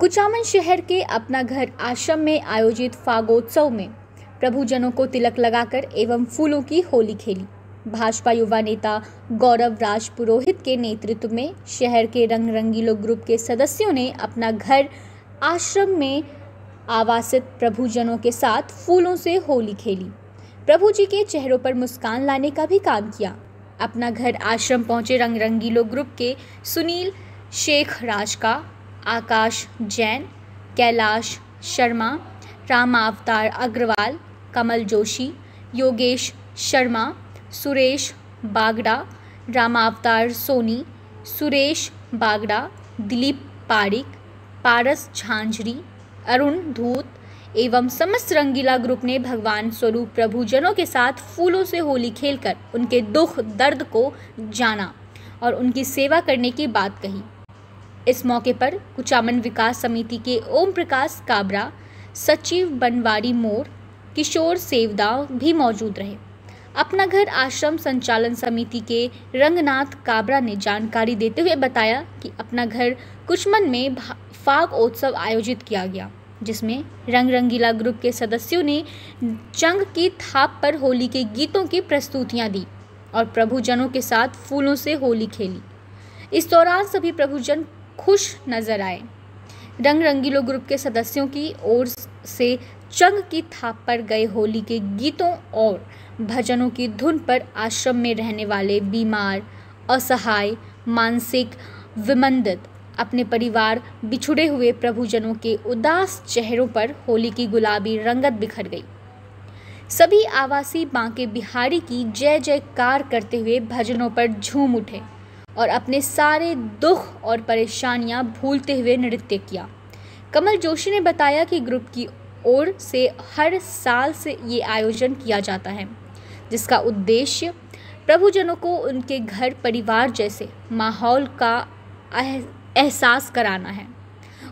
कुचामन शहर के अपना घर आश्रम में आयोजित फागोत्सव में प्रभुजनों को तिलक लगाकर एवं फूलों की होली खेली भाजपा युवा नेता गौरव राज पुरोहित के नेतृत्व में शहर के रंग रंगीलो ग्रुप के सदस्यों ने अपना घर आश्रम में आवासित प्रभुजनों के साथ फूलों से होली खेली प्रभु जी के चेहरों पर मुस्कान लाने का भी काम किया अपना घर आश्रम पहुंचे रंग रंगीलो ग्रुप के सुनील शेख राज का आकाश जैन कैलाश शर्मा राम अवतार अग्रवाल कमल जोशी योगेश शर्मा सुरेश बागड़ा राम अवतार सोनी सुरेश बागड़ा दिलीप पारिक पारस झांझरी अरुण धूत एवं समस्त रंगीला ग्रुप ने भगवान स्वरूप प्रभुजनों के साथ फूलों से होली खेलकर उनके दुख दर्द को जाना और उनकी सेवा करने की बात कही इस मौके पर कुचामन विकास समिति के ओम प्रकाश काबरा सचिव बनवारी मोर किशोर सेवदाव भी मौजूद रहे अपना घर आश्रम संचालन समिति के रंगनाथ काबरा ने जानकारी देते हुए बताया कि अपना घर कुचमन में फाग उत्सव आयोजित किया गया जिसमें रंग रंगीला ग्रुप के सदस्यों ने जंग की थाप पर होली के गीतों की प्रस्तुतियां दी और प्रभुजनों के साथ फूलों से होली खेली इस दौरान सभी प्रभुजन खुश नजर आए रंग रंगीलो ग्रुप के सदस्यों की ओर से चंग की थाप पर गए होली के गीतों और भजनों की धुन पर आश्रम में रहने वाले बीमार असहाय मानसिक विमंदित अपने परिवार बिछुड़े हुए प्रभुजनों के उदास चेहरों पर होली की गुलाबी रंगत बिखर गई सभी आवासी बांके बिहारी की जय जयकार करते हुए भजनों पर झूम उठे और अपने सारे दुख और परेशानियां भूलते हुए नृत्य किया कमल जोशी ने बताया कि ग्रुप की ओर से हर साल से ये आयोजन किया जाता है जिसका उद्देश्य प्रभुजनों को उनके घर परिवार जैसे माहौल का एहसास कराना है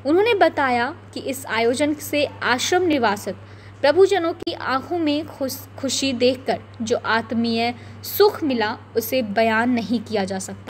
उन्होंने बताया कि इस आयोजन से आश्रम निवासित प्रभुजनों की आंखों में खुश खुशी देखकर जो आत्मीय सुख मिला उसे बयान नहीं किया जा सकता